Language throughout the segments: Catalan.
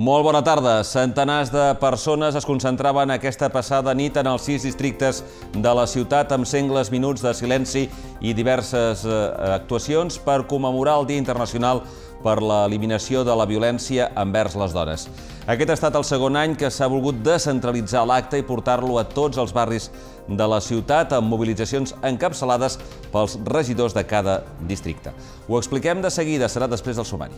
Molt bona tarda. Centenars de persones es concentraven aquesta passada nit en els sis districtes de la ciutat amb sengles minuts de silenci i diverses eh, actuacions per commemorar el Dia Internacional per l'eliminació de la violència envers les dones. Aquest ha estat el segon any que s'ha volgut descentralitzar l'acte i portar-lo a tots els barris de la ciutat amb mobilitzacions encapçalades pels regidors de cada districte. Ho expliquem de seguida, serà després del sumari.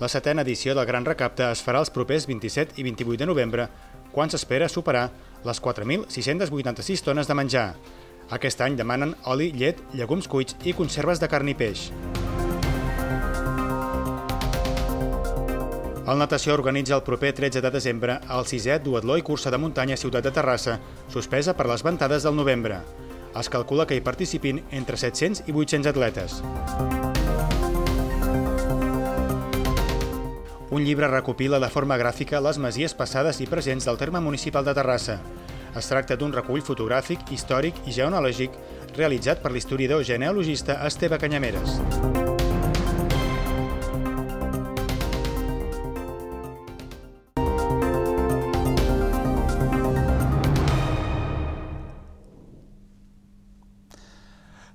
La setena edició del Gran Recapte es farà els propers 27 i 28 de novembre, quan s'espera superar les 4.686 tones de menjar. Aquest any demanen oli, llet, llegums cuits i conserves de carn i peix. El Natació organitza el proper 13 de desembre el 6è duatló i cursa de muntanya a Ciutat de Terrassa, sospesa per les ventades del novembre. Es calcula que hi participin entre 700 i 800 atletes. Un llibre recopila de forma gràfica les masies passades i presents del terme municipal de Terrassa. Es tracta d'un recull fotogràfic, històric i genealògic realitzat per l'historiador genealogista Esteve Canyameres. Música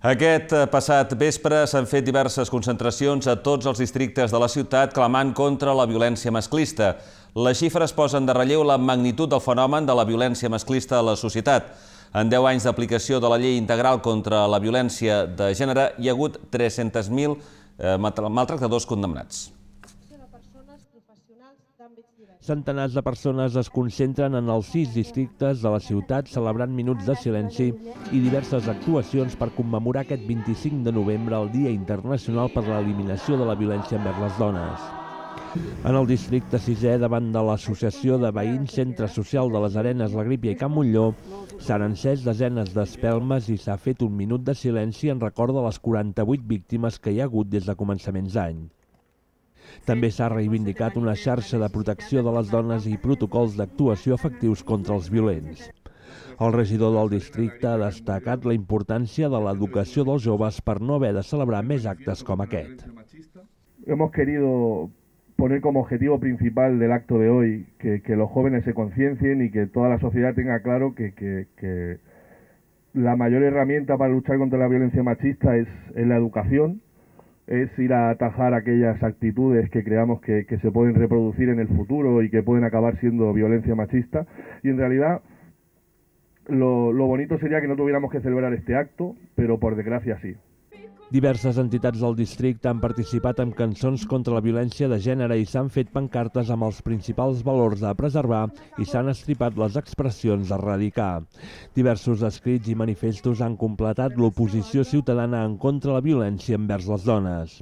Aquest passat vespre s'han fet diverses concentracions a tots els districtes de la ciutat clamant contra la violència masclista. Les xifres posen de relleu la magnitud del fenomen de la violència masclista a la societat. En 10 anys d'aplicació de la llei integral contra la violència de gènere hi ha hagut 300.000 eh, maltractadors condemnats. Centenars de persones es concentren en els sis districtes de la ciutat celebrant minuts de silenci i diverses actuacions per commemorar aquest 25 de novembre el Dia Internacional per l'Eliminació de la Violència envers les Dones. En el districte 6è, davant de l'Associació de Veïns Centre Social de les Arenes, la Grípia i Can Montlló, s'han encès desenes d'espelmes i s'ha fet un minut de silenci en record de les 48 víctimes que hi ha hagut des de començaments d'any. També s'ha reivindicat una xarxa de protecció de les dones i protocols d'actuació efectius contra els violents. El regidor del districte ha destacat la importància de l'educació dels joves per no haver de celebrar més actes com aquest. Hemos querido poner como objetivo principal del acto de hoy que, que los jóvenes se conciencien y que toda la sociedad tenga claro que, que, que la mayor herramienta para luchar contra la violencia machista es, es la educación es ir a atajar aquellas actitudes que creamos que, se pueden reproducir en el futuro y que pueden acabar siendo violencia machista. Y en realidad lo bonito sería que no tuviéramos que celebrar este acto, pero por desgracia sí. Diverses entitats del districte han participat amb cançons contra la violència de gènere i s'han fet pancartes amb els principals valors a preservar i s'han estripat les expressions a erradicar. Diversos escrits i manifestos han completat l'oposició ciutadana en contra la violència envers les dones.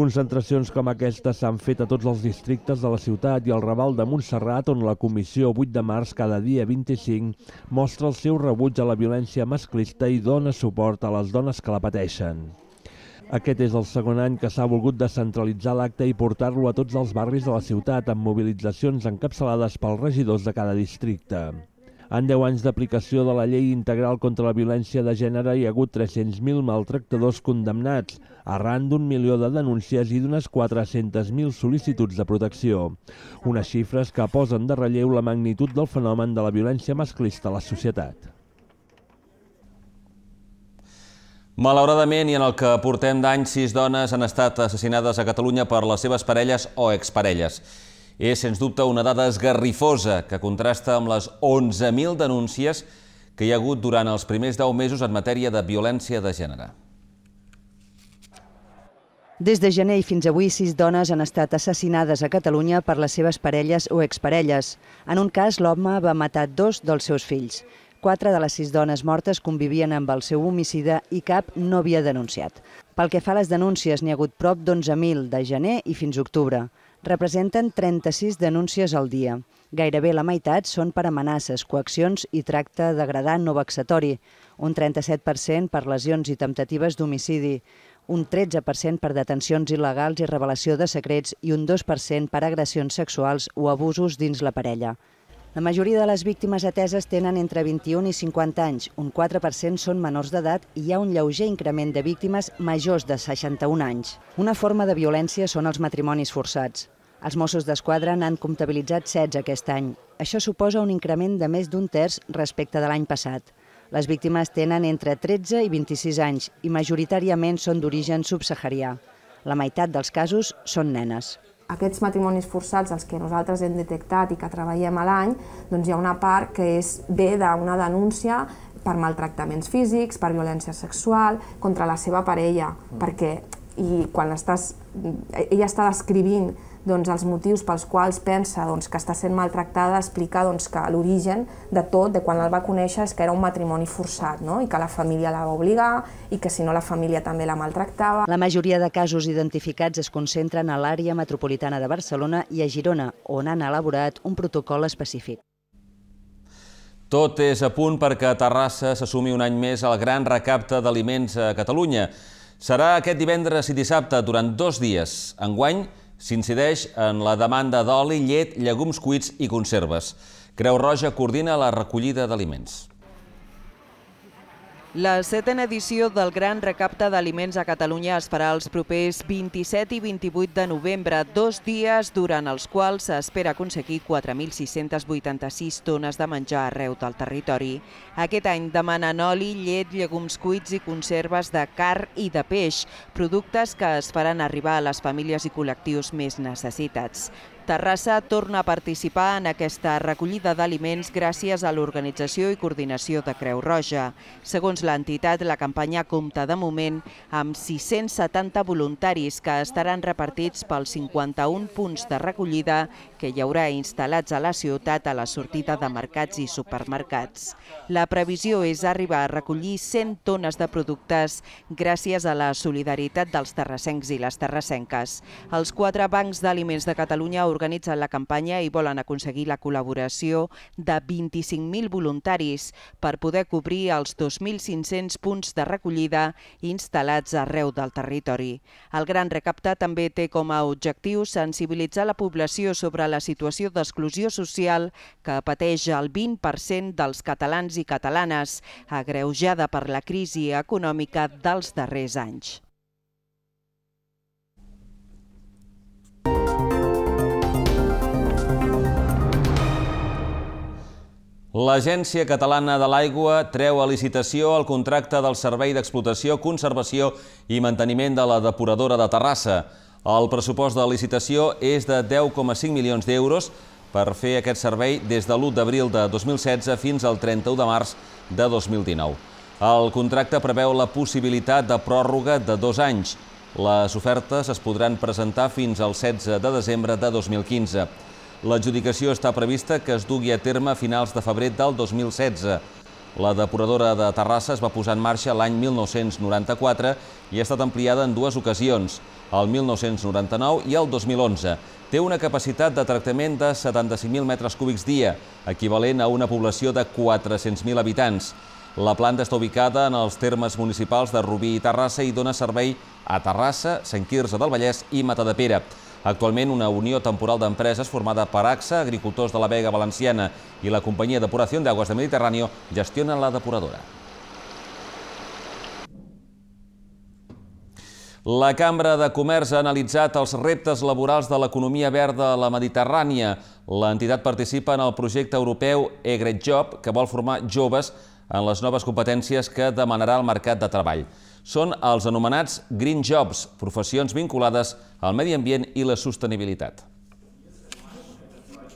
Concentracions com aquesta s'han fet a tots els districtes de la ciutat i al Raval de Montserrat, on la comissió 8 de març, cada dia 25, mostra el seu rebuig a la violència masclista i dona suport a les dones que la pateixen. Aquest és el segon any que s'ha volgut descentralitzar l'acte i portar-lo a tots els barris de la ciutat amb mobilitzacions encapçalades pels regidors de cada districte. En 10 anys d'aplicació de la llei integral contra la violència de gènere hi ha hagut 300.000 maltractadors condemnats, arran d'un milió de denúncies i d'unes 400.000 sol·licituds de protecció. Unes xifres que posen de relleu la magnitud del fenomen de la violència masclista a la societat. Malauradament, i en el que portem d'any, sis dones han estat assassinades a Catalunya per les seves parelles o exparelles. És, sens dubte, una dada esgarrifosa que contrasta amb les 11.000 denúncies que hi ha hagut durant els primers 10 mesos en matèria de violència de gènere. Des de gener i fins avui, sis dones han estat assassinades a Catalunya per les seves parelles o exparelles. En un cas, l'home va matar dos dels seus fills. Quatre de les sis dones mortes convivien amb el seu homicida i cap no havia denunciat. Pel que fa a les denúncies, n'hi ha hagut prop d'11.000 de gener i fins octubre. Representen 36 denúncies al dia. Gairebé la meitat són per amenaces, coaccions i tracte degradant no vexatori, un 37% per lesions i temptatives d'homicidi, un 13% per detencions il·legals i revelació de secrets i un 2% per agressions sexuals o abusos dins la parella. La majoria de les víctimes ateses tenen entre 21 i 50 anys, un 4% són menors d'edat i hi ha un lleuger increment de víctimes majors de 61 anys. Una forma de violència són els matrimonis forçats. Els Mossos d'Esquadra n'han comptabilitzat 16 aquest any. Això suposa un increment de més d'un terç respecte de l'any passat. Les víctimes tenen entre 13 i 26 anys i majoritàriament són d'origen subsaharià. La meitat dels casos són nenes aquests matrimonis forçats, els que nosaltres hem detectat i que treballem a l'any, doncs hi ha una part que és ve d'una denúncia per maltractaments físics, per violència sexual, contra la seva parella, mm. perquè i quan estàs, ella està descrivint doncs, els motius pels quals pensa doncs, que està sent maltractada, explica doncs, que l'origen de tot, de quan el va conèixer, és que era un matrimoni forçat no? i que la família la va obligar i que si no la família també la maltractava. La majoria de casos identificats es concentren a l'àrea metropolitana de Barcelona i a Girona, on han elaborat un protocol específic. Tot és a punt perquè a Terrassa s'assumi un any més el gran recapte d'aliments a Catalunya. Serà aquest divendres i dissabte, durant dos dies. Enguany, guany, S'incideix en la demanda d'oli, llet, llegums cuits i conserves. Creu Roja coordina la recollida d'aliments. La setena edició del Gran Recapte d'Aliments a Catalunya es farà els propers 27 i 28 de novembre, dos dies durant els quals s'espera aconseguir 4.686 tones de menjar arreu del territori. Aquest any demanen oli, llet, llegums cuits i conserves de carn i de peix, productes que es faran arribar a les famílies i col·lectius més necessitats. Terrassa torna a participar en aquesta recollida d'aliments gràcies a l'organització i coordinació de Creu Roja. Segons l'entitat, la campanya compta de moment amb 670 voluntaris que estaran repartits pels 51 punts de recollida que hi haurà instal·lats a la ciutat a la sortida de mercats i supermercats. La previsió és arribar a recollir 100 tones de productes gràcies a la solidaritat dels terrassencs i les terrassenques. Els quatre bancs d'aliments de Catalunya organitzen organitzen la campanya i volen aconseguir la col·laboració de 25.000 voluntaris per poder cobrir els 2.500 punts de recollida instal·lats arreu del territori. El gran recapte també té com a objectiu sensibilitzar la població sobre la situació d'exclusió social que pateix el 20% dels catalans i catalanes, agreujada per la crisi econòmica dels darrers anys. L'Agència Catalana de l'Aigua treu a licitació el contracte del Servei d'Explotació, Conservació i Manteniment de la Depuradora de Terrassa. El pressupost de licitació és de 10,5 milions d'euros per fer aquest servei des de l'1 d'abril de 2016 fins al 31 de març de 2019. El contracte preveu la possibilitat de pròrroga de dos anys. Les ofertes es podran presentar fins al 16 de desembre de 2015. L'adjudicació està prevista que es dugui a terme a finals de febrer del 2016. La depuradora de Terrassa es va posar en marxa l'any 1994 i ha estat ampliada en dues ocasions, el 1999 i el 2011. Té una capacitat de tractament de 75.000 metres cúbics dia, equivalent a una població de 400.000 habitants. La planta està ubicada en els termes municipals de Rubí i Terrassa i dona servei a Terrassa, Sant Quirze del Vallès i Matadepera. Actualment, una unió temporal d'empreses formada per AXA, agricultors de la Vega Valenciana i la companyia Depuració d'Aguas de Mediterrani gestionen la depuradora. La Cambra de Comerç ha analitzat els reptes laborals de l'economia verda a la Mediterrània. L'entitat participa en el projecte europeu EGRETJOB, Job, que vol formar joves en les noves competències que demanarà el mercat de treball són els anomenats green jobs, professions vinculades al medi ambient i la sostenibilitat.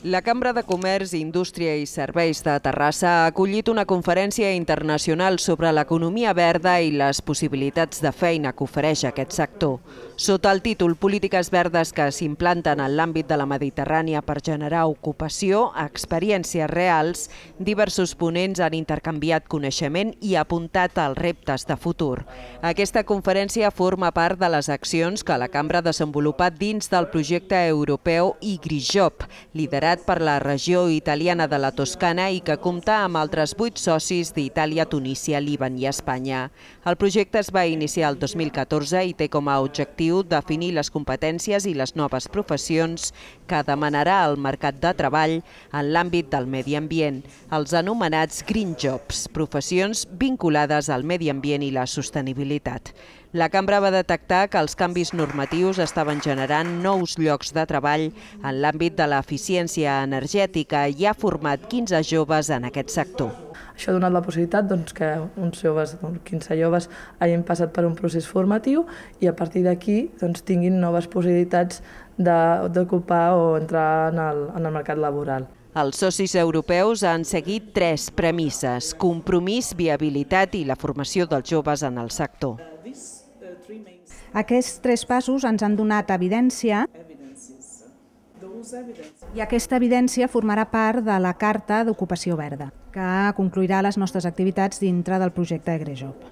La Cambra de Comerç, Indústria i Serveis de Terrassa ha acollit una conferència internacional sobre l'economia verda i les possibilitats de feina que ofereix aquest sector. Sota el títol Polítiques verdes que s'implanten en l'àmbit de la Mediterrània per generar ocupació, experiències reals, diversos ponents han intercanviat coneixement i apuntat als reptes de futur. Aquesta conferència forma part de les accions que la Cambra ha desenvolupat dins del projecte europeu iGrisjob, liderat liderat per la regió italiana de la Toscana i que compta amb altres vuit socis d'Itàlia, Tunísia, Líban i Espanya. El projecte es va iniciar el 2014 i té com a objectiu definir les competències i les noves professions que demanarà el mercat de treball en l'àmbit del medi ambient, els anomenats green jobs, professions vinculades al medi ambient i la sostenibilitat. La cambra va detectar que els canvis normatius estaven generant nous llocs de treball en l'àmbit de l'eficiència energètica i ha format 15 joves en aquest sector. Això ha donat la possibilitat doncs, que uns joves, doncs, 15 joves, hagin passat per un procés formatiu i a partir d'aquí doncs, tinguin noves possibilitats d'ocupar o entrar en el, en el mercat laboral. Els socis europeus han seguit tres premisses, compromís, viabilitat i la formació dels joves en el sector. Aquests tres passos ens han donat evidència i aquesta evidència formarà part de la Carta d'Ocupació Verda, que concluirà les nostres activitats dintre del projecte de Grejop.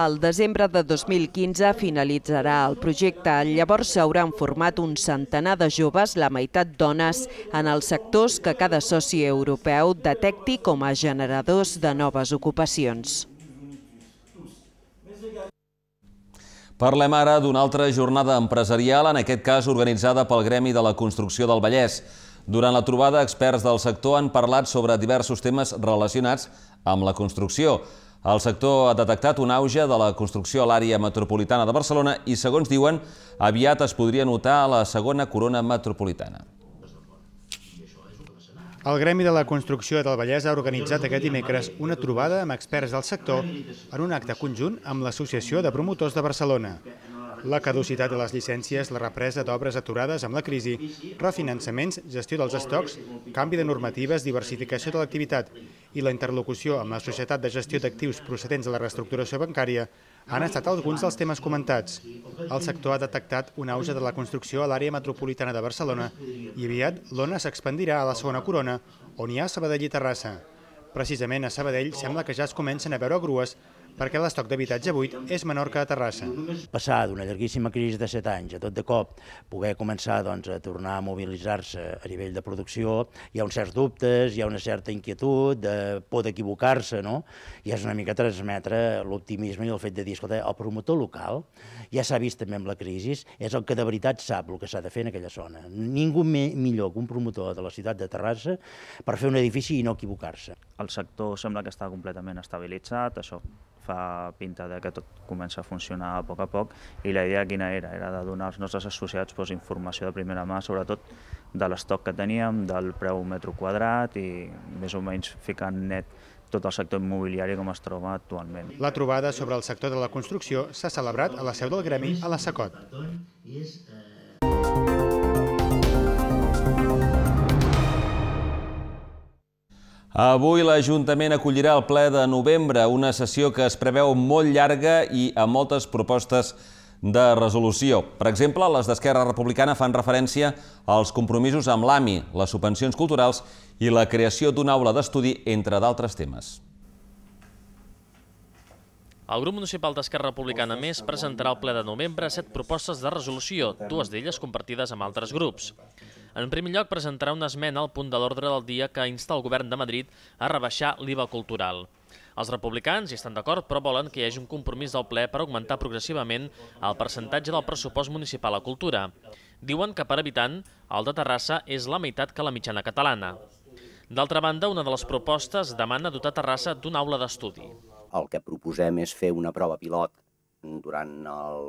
Al desembre de 2015 finalitzarà el projecte. Llavors s'hauran format un centenar de joves, la meitat dones, en els sectors que cada soci europeu detecti com a generadors de noves ocupacions. Parlem ara d'una altra jornada empresarial, en aquest cas organitzada pel Gremi de la Construcció del Vallès. Durant la trobada, experts del sector han parlat sobre diversos temes relacionats amb la construcció. El sector ha detectat un auge de la construcció a l'àrea metropolitana de Barcelona i, segons diuen, aviat es podria notar a la segona corona metropolitana. El Gremi de la Construcció del Vallès ha organitzat aquest dimecres una trobada amb experts del sector en un acte conjunt amb l'Associació de Promotors de Barcelona. La caducitat de les llicències, la represa d'obres aturades amb la crisi, refinançaments, gestió dels estocs, canvi de normatives, diversificació de l'activitat i la interlocució amb la Societat de Gestió d'Actius procedents de la reestructuració bancària han estat alguns dels temes comentats. El sector ha detectat un auge de la construcció a l'àrea metropolitana de Barcelona i aviat l'ona s'expandirà a la segona corona, on hi ha Sabadell i Terrassa. Precisament a Sabadell sembla que ja es comencen a veure grues perquè l'estoc d'habitatge buit és menor que a Terrassa. Passar d'una llarguíssima crisi de 7 anys a tot de cop poder començar doncs, a tornar a mobilitzar-se a nivell de producció, hi ha uns certs dubtes, hi ha una certa inquietud, de por d'equivocar-se, no? I és una mica transmetre l'optimisme i el fet de dir, escolta, el promotor local ja s'ha vist també amb la crisi, és el que de veritat sap el que s'ha de fer en aquella zona. Ningú millor que un promotor de la ciutat de Terrassa per fer un edifici i no equivocar-se. El sector sembla que està completament estabilitzat, això fa pinta de que tot comença a funcionar a poc a poc i la idea quina era? Era de donar als nostres associats doncs, informació de primera mà, sobretot de l'estoc que teníem, del preu metro quadrat i més o menys ficant net tot el sector immobiliari com es troba actualment. La trobada sobre el sector de la construcció s'ha celebrat a la seu del Gremi a la Sacot. Avui l'Ajuntament acollirà el ple de novembre, una sessió que es preveu molt llarga i amb moltes propostes de resolució. Per exemple, les d'Esquerra Republicana fan referència als compromisos amb l'AMI, les subvencions culturals i la creació d'una aula d'estudi, entre d'altres temes. El grup municipal d'Esquerra Republicana Més presentarà al ple de novembre set propostes de resolució, dues d'elles compartides amb altres grups. En primer lloc, presentarà una esmena al punt de l'ordre del dia que insta el govern de Madrid a rebaixar l'IVA cultural. Els republicans hi estan d'acord, però volen que hi hagi un compromís del ple per augmentar progressivament el percentatge del pressupost municipal a cultura. Diuen que per habitant, el de Terrassa és la meitat que la mitjana catalana. D'altra banda, una de les propostes demana dotar Terrassa d'una aula d'estudi. El que proposem és fer una prova pilot durant el,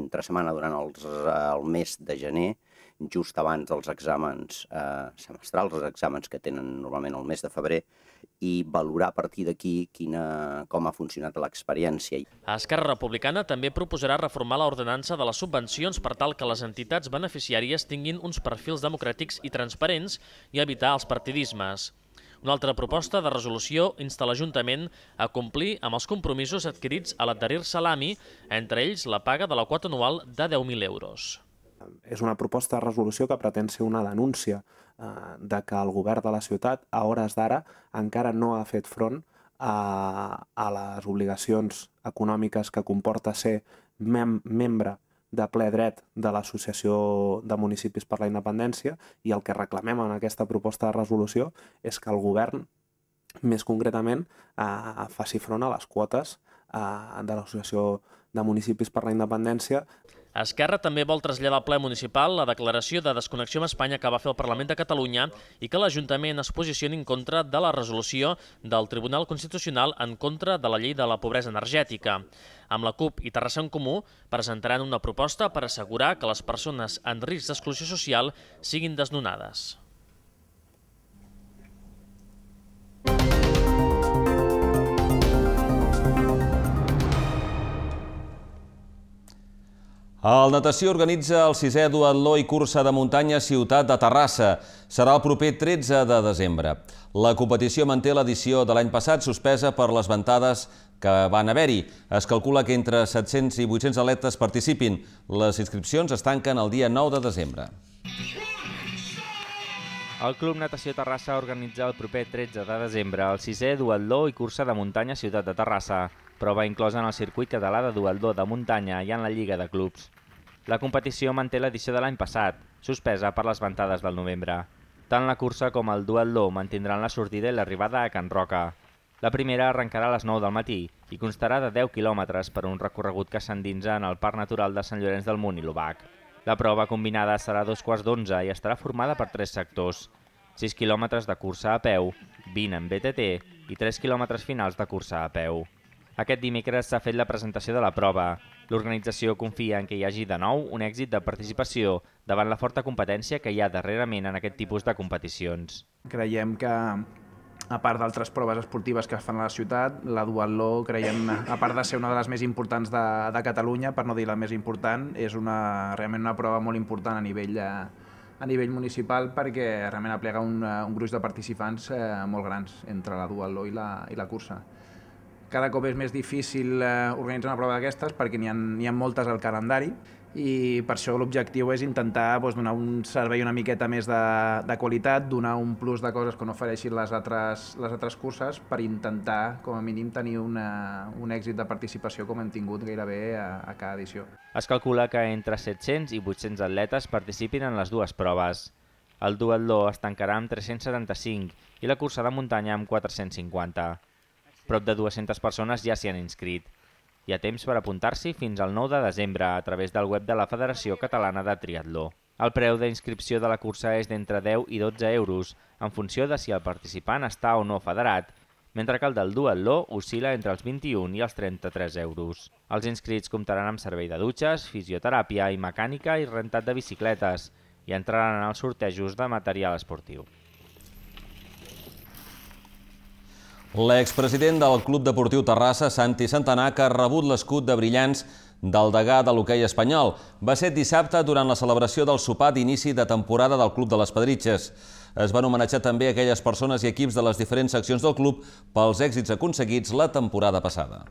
entre setmana, durant els, el mes de gener, just abans dels exàmens eh, semestrals, els exàmens que tenen normalment el mes de febrer, i valorar a partir d'aquí quina, com ha funcionat l'experiència. Esquerra Republicana també proposarà reformar l'ordenança de les subvencions per tal que les entitats beneficiàries tinguin uns perfils democràtics i transparents i evitar els partidismes. Una altra proposta de resolució insta l'Ajuntament a complir amb els compromisos adquirits a l'adherir-se a l'AMI, entre ells la paga de la quota anual de 10.000 euros és una proposta de resolució que pretén ser una denúncia eh, de que el govern de la ciutat, a hores d'ara, encara no ha fet front a, a les obligacions econòmiques que comporta ser mem membre de ple dret de l'Associació de Municipis per la Independència i el que reclamem en aquesta proposta de resolució és que el govern, més concretament, eh, faci front a les quotes eh, de l'Associació de Municipis per la Independència Esquerra també vol traslladar al ple municipal la declaració de desconnexió amb Espanya que va fer el Parlament de Catalunya i que l'Ajuntament es posicioni en contra de la resolució del Tribunal Constitucional en contra de la llei de la pobresa energètica. Amb la CUP i Terrassa en Comú presentaran una proposta per assegurar que les persones en risc d'exclusió social siguin desnonades. Música El Natació organitza el sisè duatló i cursa de muntanya Ciutat de Terrassa. Serà el proper 13 de desembre. La competició manté l'edició de l'any passat suspesa per les ventades que van haver-hi. Es calcula que entre 700 i 800 atletes participin. Les inscripcions es tanquen el dia 9 de desembre. El Club Natació Terrassa organitza el proper 13 de desembre el sisè duatló i cursa de muntanya Ciutat de Terrassa. Prova inclosa en el circuit català de duatló de muntanya i en la Lliga de Clubs. La competició manté l'edició de l'any passat, suspesa per les ventades del novembre. Tant la cursa com el duel lo mantindran la sortida i l'arribada a Can Roca. La primera arrencarà a les 9 del matí i constarà de 10 quilòmetres per un recorregut que s'endinsa en el Parc Natural de Sant Llorenç del Munt i l'Ubac. La prova combinada serà a dos quarts d'onze i estarà formada per tres sectors. 6 quilòmetres de cursa a peu, 20 en BTT i 3 quilòmetres finals de cursa a peu. Aquest dimecres s'ha fet la presentació de la prova. L'organització confia en que hi hagi de nou un èxit de participació davant la forta competència que hi ha darrerament en aquest tipus de competicions. Creiem que a part d'altres proves esportives que es fan a la ciutat, la Duatló, creiem, a part de ser una de les més importants de, de Catalunya, per no dir la més important, és una, realment una prova molt important a nivell, de, eh, a nivell municipal perquè realment aplega un, eh, un gruix de participants eh, molt grans entre la Duatló i la, i la cursa cada cop és més difícil eh, organitzar una prova d'aquestes perquè n'hi ha, ha moltes al calendari i per això l'objectiu és intentar doncs, donar un servei una miqueta més de, de qualitat, donar un plus de coses que no ofereixin les altres, les altres curses per intentar, com a mínim, tenir una, un èxit de participació com hem tingut gairebé a, a cada edició. Es calcula que entre 700 i 800 atletes participin en les dues proves. El duatló es tancarà amb 375 i la cursa de muntanya amb 450. Prop de 200 persones ja s'hi han inscrit. Hi ha temps per apuntar-s'hi fins al 9 de desembre a través del web de la Federació Catalana de Triatló. El preu d'inscripció de la cursa és d'entre 10 i 12 euros, en funció de si el participant està o no federat, mentre que el del duatló oscil·la entre els 21 i els 33 euros. Els inscrits comptaran amb servei de dutxes, fisioteràpia i mecànica i rentat de bicicletes i entraran en els sortejos de material esportiu. L'expresident del Club Deportiu Terrassa, Santi Santanà, que ha rebut l'escut de brillants del degà de l'hoquei espanyol. Va ser dissabte durant la celebració del sopar d'inici de temporada del Club de les Pedritxes. Es van homenatjar també aquelles persones i equips de les diferents seccions del club pels èxits aconseguits la temporada passada.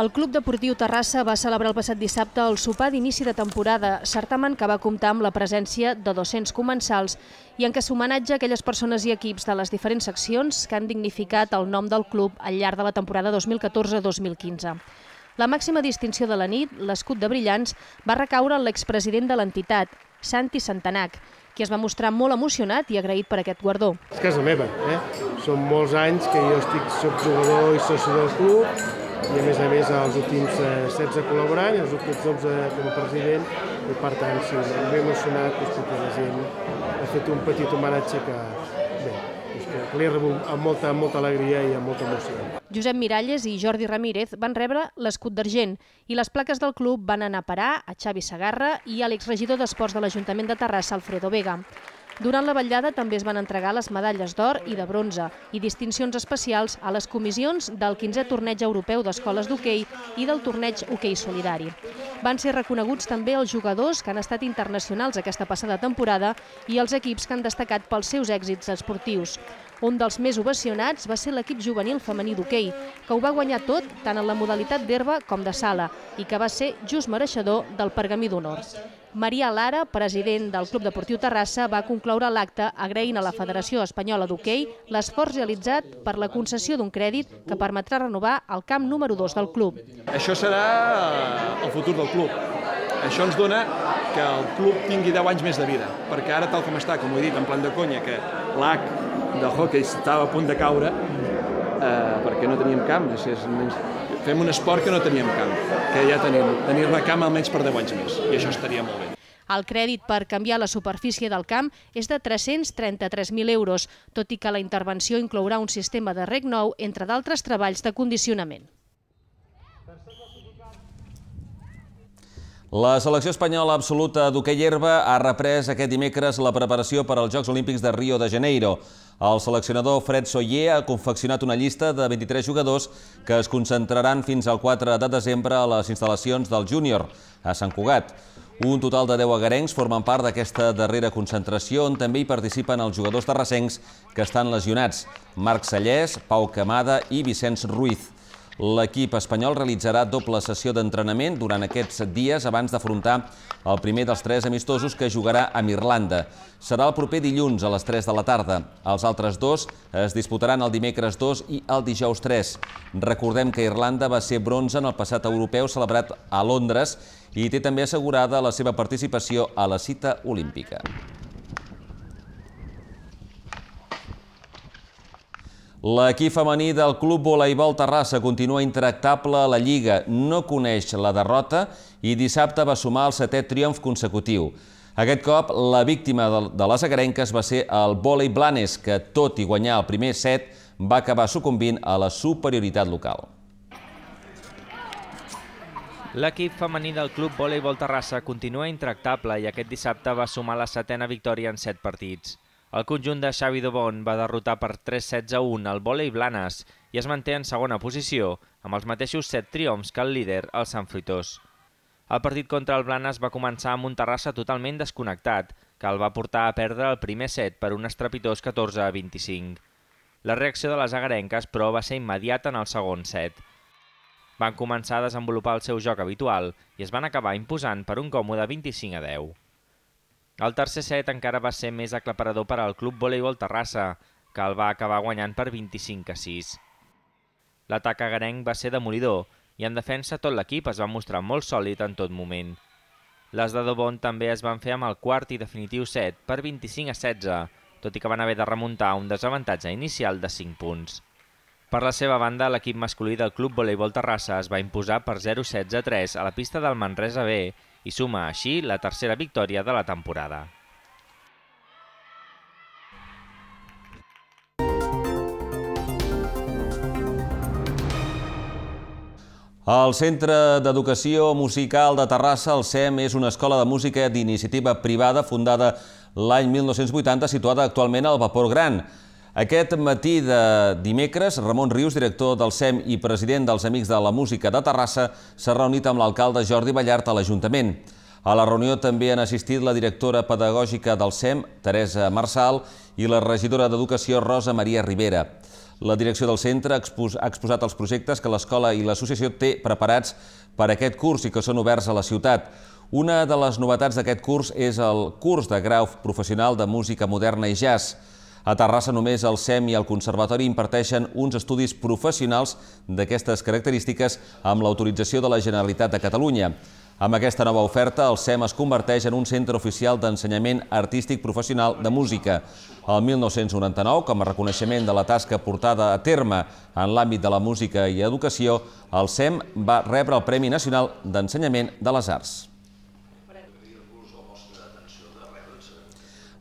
El Club Deportiu Terrassa va celebrar el passat dissabte el sopar d'inici de temporada, certamen que va comptar amb la presència de 200 comensals i en què s'homenatge aquelles persones i equips de les diferents seccions que han dignificat el nom del club al llarg de la temporada 2014-2015. La màxima distinció de la nit, l'escut de brillants, va recaure en l'expresident de l'entitat, Santi Santanac, qui es va mostrar molt emocionat i agraït per aquest guardó. És casa meva, eh? Són molts anys que jo estic soc jugador i soci del club, i a més a més els últims 16 eh, col·laborants, i els últims 12 com a president i per tant sí, m'he emocionat doncs, perquè la gent ha fet un petit homenatge que bé, doncs que l'he rebut amb molta, amb molta alegria i amb molta emoció. Josep Miralles i Jordi Ramírez van rebre l'escut d'argent i les plaques del club van anar a parar a Xavi Sagarra i a l'exregidor d'Esports de l'Ajuntament de Terrassa, Alfredo Vega. Durant la vetllada també es van entregar les medalles d'or i de bronze i distincions especials a les comissions del 15è Torneig Europeu d'Escoles d'Hockey i del Torneig Hockey Solidari. Van ser reconeguts també els jugadors que han estat internacionals aquesta passada temporada i els equips que han destacat pels seus èxits esportius. Un dels més ovacionats va ser l'equip juvenil femení d'hoquei, que ho va guanyar tot tant en la modalitat d'herba com de sala i que va ser just mereixedor del pergamí d'honor. Maria Lara, president del Club Deportiu Terrassa, va concloure l'acte agraint a la Federació Espanyola d'Hockey l'esforç realitzat per la concessió d'un crèdit que permetrà renovar el camp número 2 del club. Això serà el futur del club això ens dona que el club tingui 10 anys més de vida, perquè ara, tal com està, com ho he dit, en plan de conya, que l'AC de hockey estava a punt de caure, eh, perquè no teníem camp, és, és, fem un esport que no teníem camp, que ja tenim, tenir-ne camp almenys per 10 anys més, i això estaria molt bé. El crèdit per canviar la superfície del camp és de 333.000 euros, tot i que la intervenció inclourà un sistema de reg nou, entre d'altres treballs de condicionament. La selecció espanyola absoluta d'hoquei herba ha reprès aquest dimecres la preparació per als Jocs Olímpics de Rio de Janeiro. El seleccionador Fred Soyer ha confeccionat una llista de 23 jugadors que es concentraran fins al 4 de desembre a les instal·lacions del Júnior, a Sant Cugat. Un total de 10 agarencs formen part d'aquesta darrera concentració on també hi participen els jugadors de recencs que estan lesionats, Marc Sallés, Pau Camada i Vicenç Ruiz. L'equip espanyol realitzarà doble sessió d'entrenament durant aquests dies abans d'afrontar el primer dels tres amistosos que jugarà amb Irlanda. Serà el proper dilluns a les 3 de la tarda. Els altres dos es disputaran el dimecres 2 i el dijous 3. Recordem que Irlanda va ser bronze en el passat europeu celebrat a Londres i té també assegurada la seva participació a la cita olímpica. L'equip femení del Club Voleibol Terrassa continua intractable a la Lliga, no coneix la derrota i dissabte va sumar el setè triomf consecutiu. Aquest cop, la víctima de les agarenques va ser el Volei Blanes, que, tot i guanyar el primer set, va acabar sucumbint a la superioritat local. L'equip femení del Club Voleibol Terrassa continua intractable i aquest dissabte va sumar la setena victòria en set partits. El conjunt de Xavi Dobon va derrotar per 3-16 a 1 el Volei Blanes i es manté en segona posició, amb els mateixos 7 triomfs que el líder, el Sant Fruitós. El partit contra el Blanes va començar amb un Terrassa totalment desconnectat, que el va portar a perdre el primer set per un estrepitós 14 a 25. La reacció de les agarenques, però, va ser immediata en el segon set. Van començar a desenvolupar el seu joc habitual i es van acabar imposant per un còmode 25 a 10. El tercer set encara va ser més aclaparador per al Club Voleibol Terrassa, que el va acabar guanyant per 25 a 6. L'atac Garenc va ser demolidor i en defensa tot l'equip es va mostrar molt sòlid en tot moment. Les de Dobon també es van fer amb el quart i definitiu set per 25 a 16, tot i que van haver de remuntar un desavantatge inicial de 5 punts. Per la seva banda, l'equip masculí del Club Voleibol Terrassa es va imposar per 0-16-3 a la pista del Manresa B i suma així la tercera victòria de la temporada. El Centre d'Educació Musical de Terrassa, el CEM, és una escola de música d'iniciativa privada fundada l'any 1980, situada actualment al Vapor Gran. Aquest matí de dimecres, Ramon Rius, director del SEM i president dels Amics de la Música de Terrassa, s'ha reunit amb l'alcalde Jordi Ballart a l'Ajuntament. A la reunió també han assistit la directora pedagògica del SEM, Teresa Marçal, i la regidora d'Educació, Rosa Maria Rivera. La direcció del centre ha exposat els projectes que l'escola i l'associació té preparats per aquest curs i que són oberts a la ciutat. Una de les novetats d'aquest curs és el curs de grau professional de música moderna i jazz. A Terrassa només el SEM i el Conservatori imparteixen uns estudis professionals d'aquestes característiques amb l'autorització de la Generalitat de Catalunya. Amb aquesta nova oferta, el SEM es converteix en un centre oficial d'ensenyament artístic professional de música. El 1999, com a reconeixement de la tasca portada a terme en l'àmbit de la música i educació, el SEM va rebre el Premi Nacional d'Ensenyament de les Arts.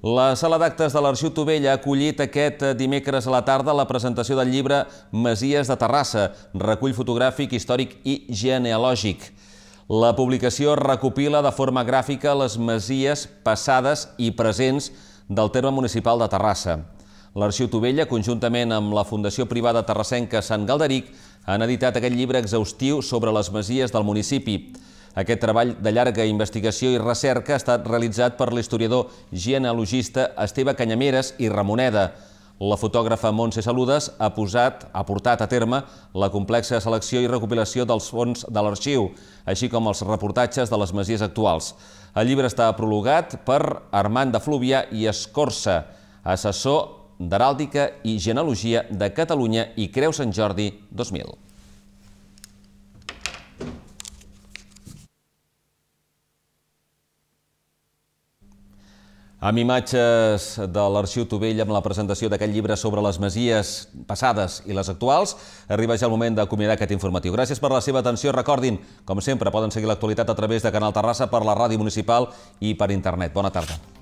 La sala d'actes de l'Arxiu Tovella ha acollit aquest eh, dimecres a la tarda la presentació del llibre Masies de Terrassa, recull fotogràfic, històric i genealògic. La publicació recopila de forma gràfica les masies passades i presents del terme municipal de Terrassa. L'Arxiu Tovella, conjuntament amb la Fundació Privada Terrassenca Sant Galderic, han editat aquest llibre exhaustiu sobre les masies del municipi. Aquest treball de llarga investigació i recerca ha estat realitzat per l'historiador genealogista Esteve Canyameres i Ramoneda. La fotògrafa Montse Saludes ha, posat, ha portat a terme la complexa selecció i recopilació dels fons de l'arxiu, així com els reportatges de les masies actuals. El llibre està prologat per Armand de Fluvià i Escorça, assessor d'Heràldica i Genealogia de Catalunya i Creu Sant Jordi 2000. Amb imatges de l'Arxiu Tovell amb la presentació d'aquest llibre sobre les masies passades i les actuals, arriba ja el moment d'acomiadar aquest informatiu. Gràcies per la seva atenció. Recordin, com sempre, poden seguir l'actualitat a través de Canal Terrassa per la ràdio municipal i per internet. Bona tarda.